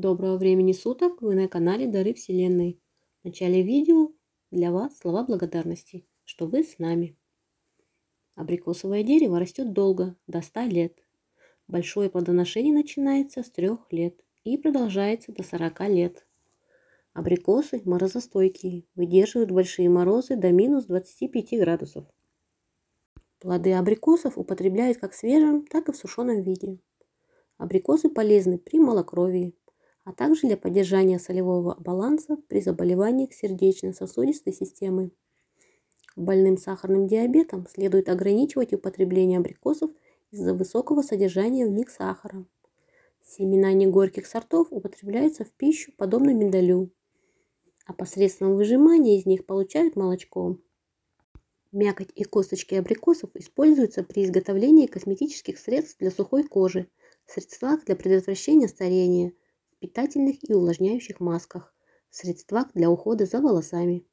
Доброго времени суток! Вы на канале Дары Вселенной. В начале видео для вас слова благодарности, что вы с нами. Абрикосовое дерево растет долго, до 100 лет. Большое плодоношение начинается с 3 лет и продолжается до 40 лет. Абрикосы морозостойкие, выдерживают большие морозы до минус 25 градусов. Плоды абрикосов употребляют как в свежем, так и в сушеном виде. Абрикосы полезны при малокровии, а также для поддержания солевого баланса при заболеваниях сердечно-сосудистой системы. Больным сахарным диабетом следует ограничивать употребление абрикосов из-за высокого содержания в них сахара. Семена негорьких сортов употребляются в пищу, подобно миндалю, а посредством выжимания из них получают молочко. Мякоть и косточки абрикосов используются при изготовлении косметических средств для сухой кожи, средствах для предотвращения старения – питательных и увлажняющих масках, средствах для ухода за волосами.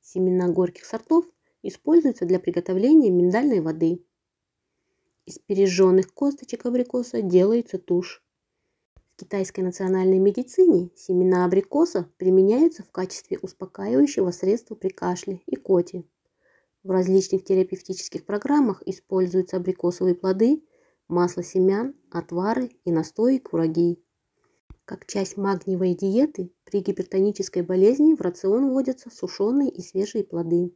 Семена горьких сортов используются для приготовления миндальной воды. Из пережженных косточек абрикоса делается тушь. В китайской национальной медицине семена абрикоса применяются в качестве успокаивающего средства при кашле и коте. В различных терапевтических программах используются абрикосовые плоды, масло семян, отвары и настои кураги. Как часть магниевой диеты при гипертонической болезни в рацион вводятся сушеные и свежие плоды.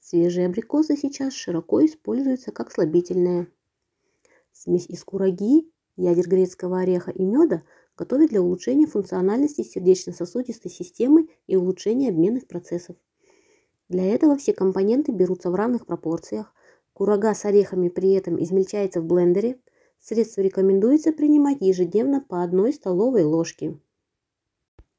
Свежие абрикосы сейчас широко используются как слабительное. Смесь из кураги, ядер грецкого ореха и меда готовят для улучшения функциональности сердечно-сосудистой системы и улучшения обменных процессов. Для этого все компоненты берутся в равных пропорциях. Курага с орехами при этом измельчается в блендере, Средство рекомендуется принимать ежедневно по одной столовой ложке.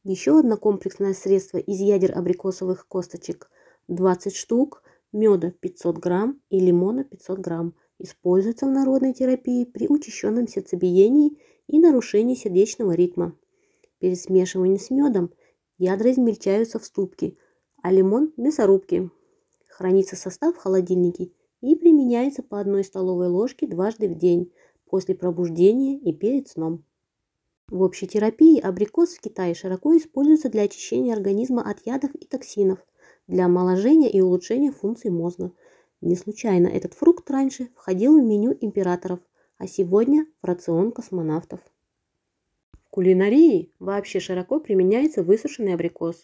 Еще одно комплексное средство из ядер абрикосовых косточек 20 штук, меда 500 грамм и лимона 500 грамм используется в народной терапии при учащенном сердцебиении и нарушении сердечного ритма. Перед смешиванием с медом ядра измельчаются в ступке, а лимон – в мясорубки. Хранится состав в холодильнике и применяется по одной столовой ложке дважды в день после пробуждения и перед сном. В общей терапии абрикос в Китае широко используется для очищения организма от ядов и токсинов, для омоложения и улучшения функций мозга. Не случайно этот фрукт раньше входил в меню императоров, а сегодня в рацион космонавтов. В кулинарии вообще широко применяется высушенный абрикос.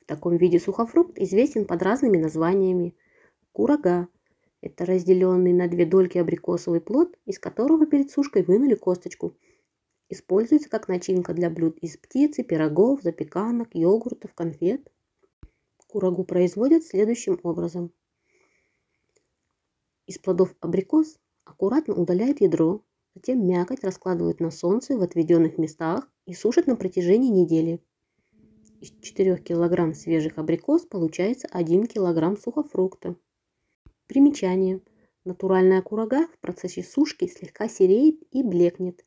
В таком виде сухофрукт известен под разными названиями. Курага это разделенный на две дольки абрикосовый плод, из которого перед сушкой вынули косточку. Используется как начинка для блюд из птицы, пирогов, запеканок, йогуртов, конфет. Курагу производят следующим образом. Из плодов абрикос аккуратно удаляют ядро, затем мякоть раскладывают на солнце в отведенных местах и сушат на протяжении недели. Из 4 кг свежих абрикос получается 1 кг сухофрукта. Примечание. Натуральная курага в процессе сушки слегка сереет и блекнет.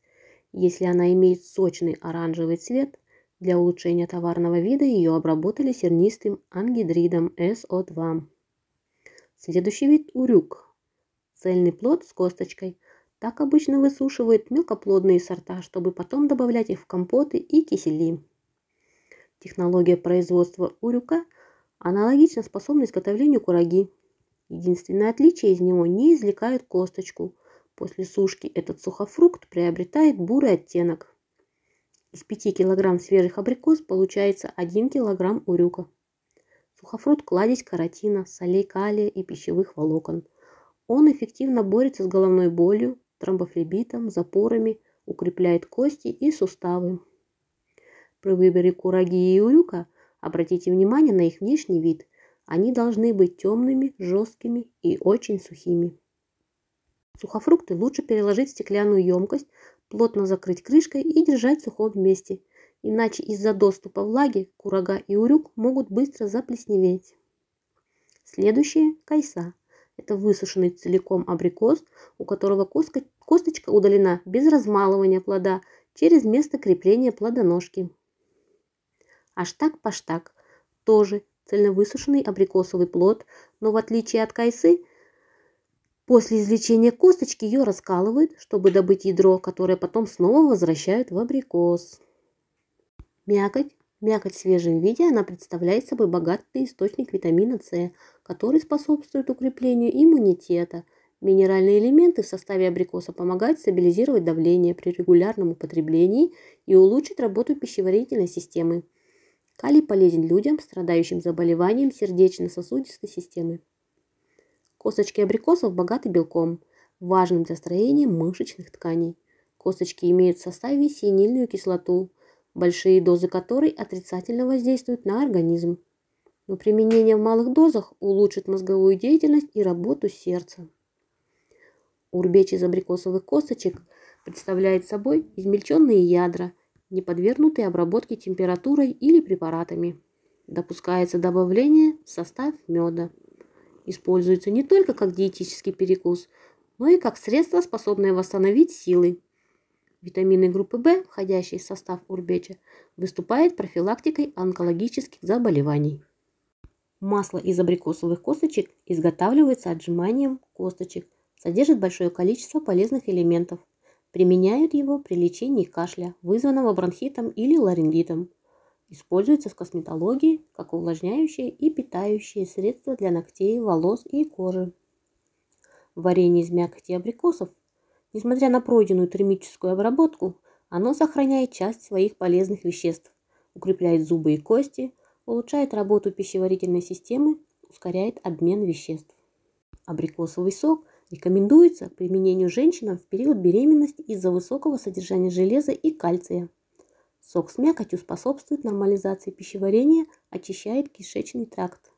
Если она имеет сочный оранжевый цвет, для улучшения товарного вида ее обработали сернистым ангидридом so 2 Следующий вид – урюк. Цельный плод с косточкой. Так обычно высушивают мелкоплодные сорта, чтобы потом добавлять их в компоты и кисели. Технология производства урюка аналогична способна изготовлению кураги. Единственное отличие – из него не извлекают косточку. После сушки этот сухофрукт приобретает бурый оттенок. Из 5 кг свежих абрикос получается 1 кг урюка. Сухофрукт – кладезь каротина, солей калия и пищевых волокон. Он эффективно борется с головной болью, тромбофлебитом, запорами, укрепляет кости и суставы. При выборе кураги и урюка обратите внимание на их внешний вид. Они должны быть темными, жесткими и очень сухими. Сухофрукты лучше переложить в стеклянную емкость, плотно закрыть крышкой и держать в сухом месте, иначе из-за доступа влаги курага и урюк могут быстро заплесневеть. Следующее – кайса. Это высушенный целиком абрикос, у которого косточка удалена без размалывания плода через место крепления плодоножки. Аштак-паштак – тоже цельновысушенный абрикосовый плод, но в отличие от кайсы, после извлечения косточки ее раскалывают, чтобы добыть ядро, которое потом снова возвращают в абрикос. Мякоть. Мякоть в свежем виде она представляет собой богатый источник витамина С, который способствует укреплению иммунитета. Минеральные элементы в составе абрикоса помогают стабилизировать давление при регулярном употреблении и улучшить работу пищеварительной системы. Калий полезен людям, страдающим заболеванием сердечно-сосудистой системы. Косточки абрикосов богаты белком, важным для строения мышечных тканей. Косточки имеют в составе синильную кислоту, большие дозы которой отрицательно воздействуют на организм. Но применение в малых дозах улучшит мозговую деятельность и работу сердца. Урбеч из абрикосовых косточек представляет собой измельченные ядра – не подвергнутые обработке температурой или препаратами. Допускается добавление в состав меда. Используется не только как диетический перекус, но и как средство, способное восстановить силы. Витамины группы В, входящие в состав урбеча, выступают профилактикой онкологических заболеваний. Масло из абрикосовых косточек изготавливается отжиманием косточек, содержит большое количество полезных элементов, Применяют его при лечении кашля, вызванного бронхитом или ларингитом. Используется в косметологии как увлажняющее и питающее средство для ногтей, волос и кожи. Варенье из мякоти абрикосов, несмотря на пройденную термическую обработку, оно сохраняет часть своих полезных веществ, укрепляет зубы и кости, улучшает работу пищеварительной системы, ускоряет обмен веществ. Абрикосовый сок Рекомендуется к применению женщинам в период беременности из-за высокого содержания железа и кальция. Сок с мякотью способствует нормализации пищеварения, очищает кишечный тракт.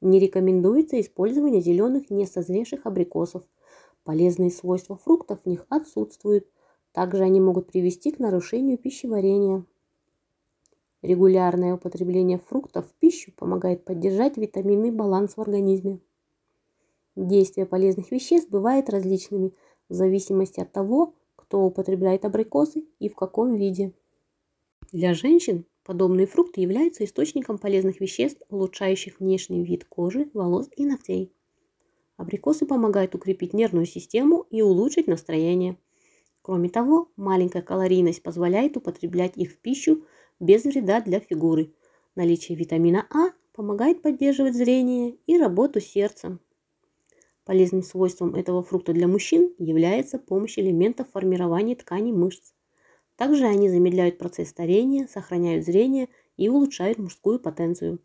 Не рекомендуется использование зеленых несозревших абрикосов. Полезные свойства фруктов в них отсутствуют. Также они могут привести к нарушению пищеварения. Регулярное употребление фруктов в пищу помогает поддержать витаминный баланс в организме. Действие полезных веществ бывает различными в зависимости от того, кто употребляет абрикосы и в каком виде. Для женщин подобные фрукты являются источником полезных веществ, улучшающих внешний вид кожи, волос и ногтей. Абрикосы помогают укрепить нервную систему и улучшить настроение. Кроме того, маленькая калорийность позволяет употреблять их в пищу без вреда для фигуры. Наличие витамина А помогает поддерживать зрение и работу сердца. Полезным свойством этого фрукта для мужчин является помощь элементов формирования тканей мышц. Также они замедляют процесс старения, сохраняют зрение и улучшают мужскую потенцию.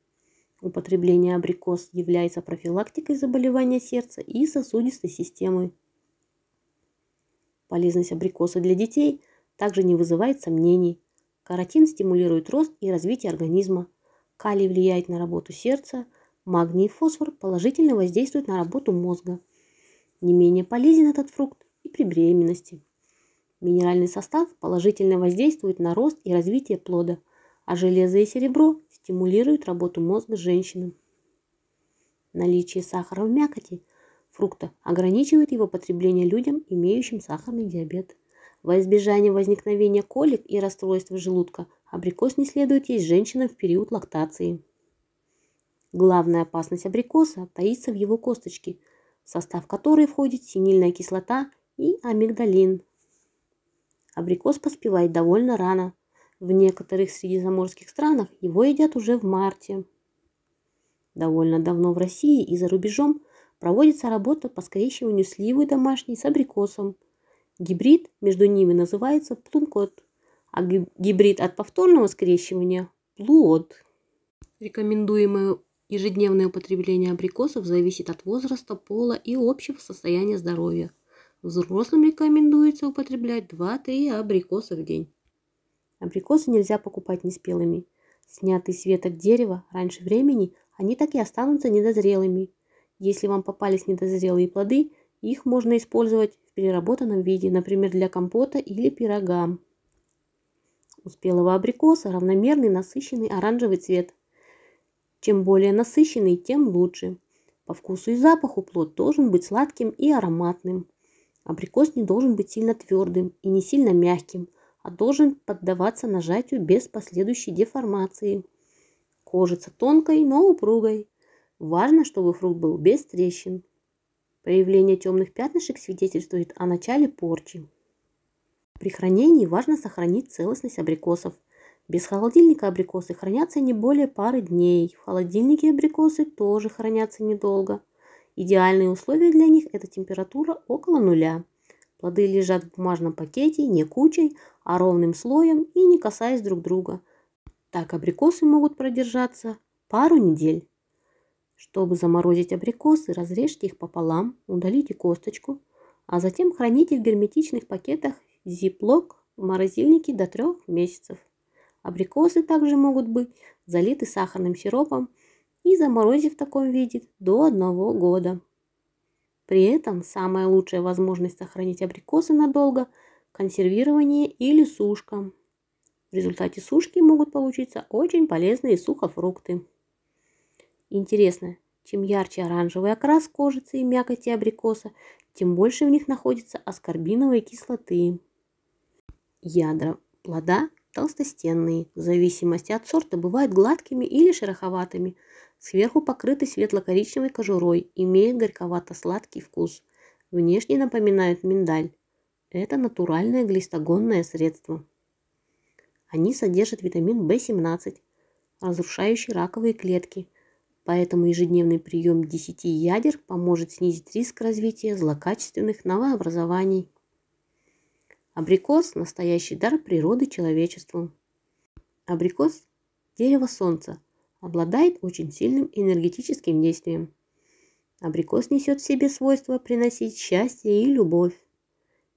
Употребление абрикос является профилактикой заболевания сердца и сосудистой системы. Полезность абрикоса для детей также не вызывает сомнений. Каротин стимулирует рост и развитие организма. Калий влияет на работу сердца – Магний и фосфор положительно воздействуют на работу мозга. Не менее полезен этот фрукт и при беременности. Минеральный состав положительно воздействует на рост и развитие плода, а железо и серебро стимулируют работу мозга женщины. Наличие сахара в мякоти фрукта ограничивает его потребление людям, имеющим сахарный диабет. Во избежание возникновения колик и расстройств желудка абрикос не следует есть женщинам в период лактации. Главная опасность абрикоса таится в его косточке, в состав которой входит синильная кислота и амигдалин. Абрикос поспевает довольно рано. В некоторых средиземноморских странах его едят уже в марте. Довольно давно в России и за рубежом проводится работа по скрещиванию сливы домашней с абрикосом. Гибрид между ними называется плункот, а гибрид от повторного скрещивания – плуот. Рекомендуемое Ежедневное употребление абрикосов зависит от возраста, пола и общего состояния здоровья. Взрослым рекомендуется употреблять 2-3 абрикоса в день. Абрикосы нельзя покупать неспелыми. Снятые с веток дерева раньше времени, они так и останутся недозрелыми. Если вам попались недозрелые плоды, их можно использовать в переработанном виде, например, для компота или пирога. У спелого абрикоса равномерный насыщенный оранжевый цвет. Чем более насыщенный, тем лучше. По вкусу и запаху плод должен быть сладким и ароматным. Абрикос не должен быть сильно твердым и не сильно мягким, а должен поддаваться нажатию без последующей деформации. Кожица тонкой, но упругой. Важно, чтобы фрукт был без трещин. Появление темных пятнышек свидетельствует о начале порчи. При хранении важно сохранить целостность абрикосов – без холодильника абрикосы хранятся не более пары дней. В холодильнике абрикосы тоже хранятся недолго. Идеальные условия для них – это температура около нуля. Плоды лежат в бумажном пакете не кучей, а ровным слоем и не касаясь друг друга. Так абрикосы могут продержаться пару недель. Чтобы заморозить абрикосы, разрежьте их пополам, удалите косточку, а затем храните в герметичных пакетах зиплок в морозильнике до 3 месяцев. Абрикосы также могут быть залиты сахарным сиропом и заморозив в таком виде до одного года. При этом самая лучшая возможность сохранить абрикосы надолго – консервирование или сушка. В результате сушки могут получиться очень полезные сухофрукты. Интересно, чем ярче оранжевый окрас кожицы и мякоти абрикоса, тем больше в них находится аскорбиновой кислоты. Ядра плода толстостенные, в зависимости от сорта бывают гладкими или шероховатыми, сверху покрыты светло-коричневой кожурой, имея горьковато-сладкий вкус. Внешне напоминают миндаль. Это натуральное глистогонное средство. Они содержат витамин В17, разрушающий раковые клетки, поэтому ежедневный прием 10 ядер поможет снизить риск развития злокачественных новообразований. Абрикос – настоящий дар природы человечеству. Абрикос – дерево солнца, обладает очень сильным энергетическим действием. Абрикос несет в себе свойство приносить счастье и любовь.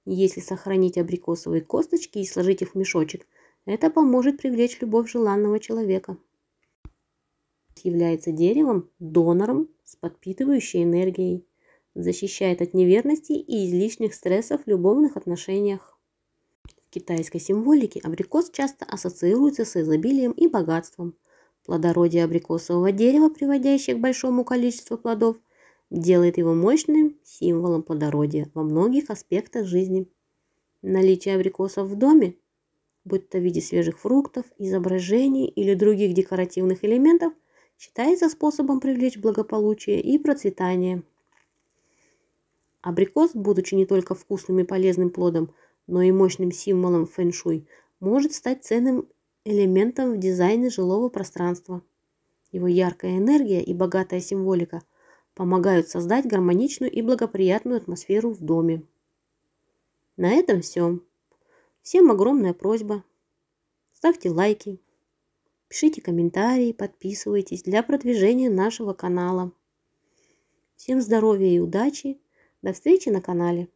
Если сохранить абрикосовые косточки и сложить их в мешочек, это поможет привлечь любовь желанного человека. Является деревом, донором с подпитывающей энергией. Защищает от неверности и излишних стрессов в любовных отношениях китайской символике абрикос часто ассоциируется с изобилием и богатством. Плодородие абрикосового дерева, приводящее к большому количеству плодов, делает его мощным символом плодородия во многих аспектах жизни. Наличие абрикосов в доме, будь то в виде свежих фруктов, изображений или других декоративных элементов, считается способом привлечь благополучие и процветание. Абрикос, будучи не только вкусным и полезным плодом, но и мощным символом фэншуй, может стать ценным элементом в дизайне жилого пространства. Его яркая энергия и богатая символика помогают создать гармоничную и благоприятную атмосферу в доме. На этом все. Всем огромная просьба. Ставьте лайки, пишите комментарии, подписывайтесь для продвижения нашего канала. Всем здоровья и удачи. До встречи на канале.